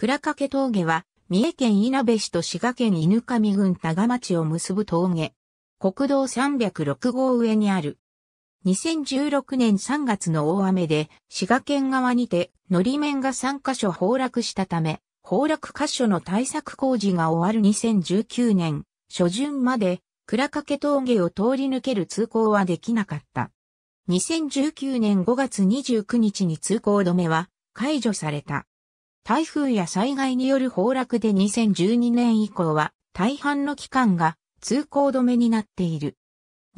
倉掛峠は、三重県稲部市と滋賀県犬上郡長町を結ぶ峠。国道306号上にある。2016年3月の大雨で、滋賀県側にて、のり面が3カ所崩落したため、崩落箇所の対策工事が終わる2019年、初旬まで、倉掛峠を通り抜ける通行はできなかった。2019年5月29日に通行止めは解除された。台風や災害による崩落で2012年以降は大半の期間が通行止めになっている。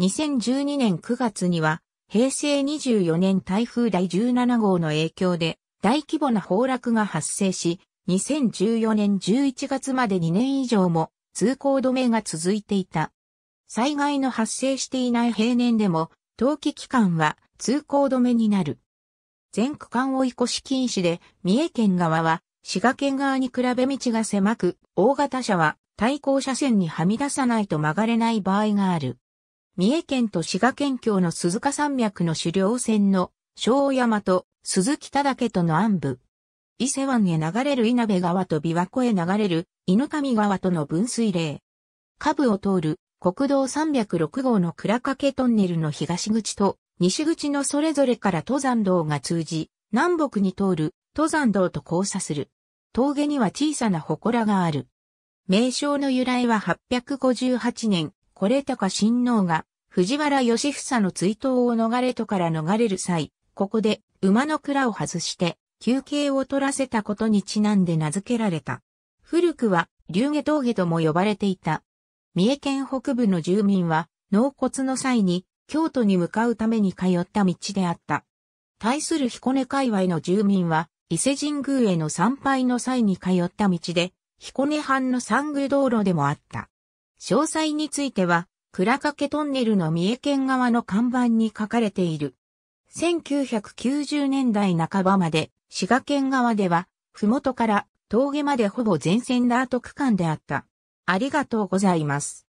2012年9月には平成24年台風第17号の影響で大規模な崩落が発生し、2014年11月まで2年以上も通行止めが続いていた。災害の発生していない平年でも、冬季期間は通行止めになる。全区間追い越し禁止で、三重県側は、滋賀県側に比べ道が狭く、大型車は対向車線にはみ出さないと曲がれない場合がある。三重県と滋賀県境の鈴鹿山脈の狩猟線の小山と鈴木田岳との安部。伊勢湾へ流れる稲部川と琵琶湖へ流れる猪上川との分水嶺。下部を通る国道306号の倉掛トンネルの東口と西口のそれぞれから登山道が通じ、南北に通る登山道と交差する。峠には小さな祠がある。名称の由来は858年、これ高親王が藤原義房の追悼を逃れとから逃れる際、ここで馬の蔵を外して休憩を取らせたことにちなんで名付けられた。古くは竜下峠とも呼ばれていた。三重県北部の住民は納骨の際に京都に向かうために通った道であった。対する彦根界隈の住民は、伊勢神宮への参拝の際に通った道で、彦根藩の三宮道路でもあった。詳細については、倉掛トンネルの三重県側の看板に書かれている。1990年代半ばまで、滋賀県側では、麓から峠までほぼ全線ダート区間であった。ありがとうございます。